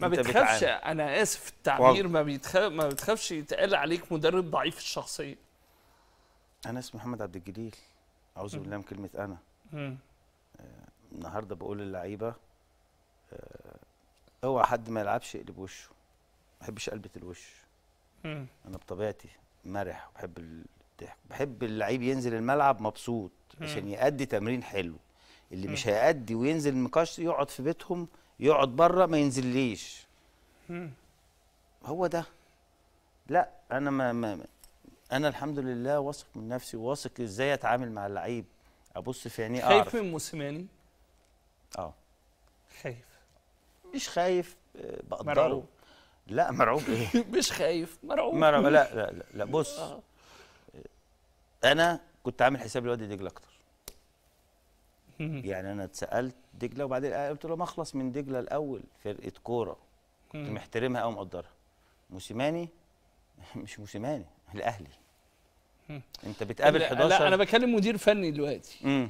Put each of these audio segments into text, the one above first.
ما بتخافش انا اسف التعبير ما بيتخاف ما بتخافش يتقال عليك مدرب ضعيف الشخصيه انا اسمي محمد عبد الجليل اعوذ بالله من كلمه انا آه النهارده بقول للعيبه آه اوعى حد ما يلعبش يقلب وشه ما بحبش قلبه الوش مم. انا بطبيعتي مرح وبحب الضحك بحب اللعيب ينزل الملعب مبسوط عشان يأدي تمرين حلو اللي مم. مش هيأدي وينزل مكش يقعد في بيتهم يقعد بره ما ينزليش هو ده لا انا ما, ما انا الحمد لله واثق من نفسي واثق ازاي اتعامل مع اللعيب ابص في عينيه اعرف خايف من موسيماني اه خايف مش خايف آه، بقدره مرعوب لا مرعوب ايه مش خايف مرعوب مرعوب لا لا لا, لا بص آه. انا كنت عامل حساب الواد دجله اكتر يعني انا اتسالت دجله وبعدين قلت له ما اخلص من دجله الاول فرقه كوره كنت محترمها قوي مقدرها موسيماني مش موسيماني الاهلي انت بتقابل 11 لا انا بكلم مدير فني دلوقتي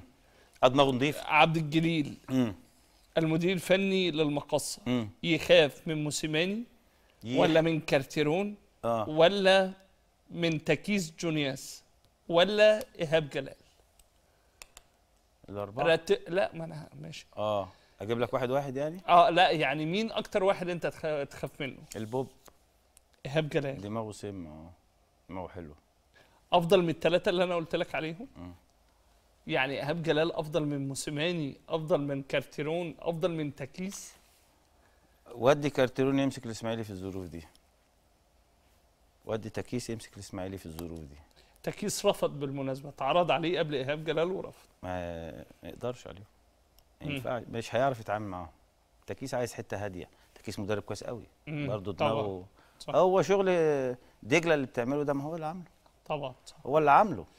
ادمغ نضيف عبد الجليل المدير الفني للمقصه يخاف من موسيماني ولا من كارتيرون آه. ولا من تكيس جونياس ولا ايهاب جلال الاربعه رت... لا ما انا ماشي اه اجيب لك واحد واحد يعني اه لا يعني مين اكتر واحد انت تخ... تخاف منه البوب ايهاب جلال دماغه سم اه دماغه حلوه افضل من الثلاثه اللي انا قلت لك عليهم م. يعني ايهاب جلال افضل من موسيماني افضل من كارتيرون افضل من تكيس ودي كارتيرون يمسك الاسماعيلي في الظروف دي ودي تكيس يمسك الاسماعيلي في الظروف دي تكيس رفض بالمناسبه اتعرض عليه قبل ايهاب جلال ورفض ما يقدرش عليهم ينفع مش هيعرف يتعامل معاهم تكيس عايز حته هاديه تكيس مدرب كويس قوي برضه دماغه هو شغل دجله اللي بتعمله ده ما هو اللي عامله طبعا هو اللي عامله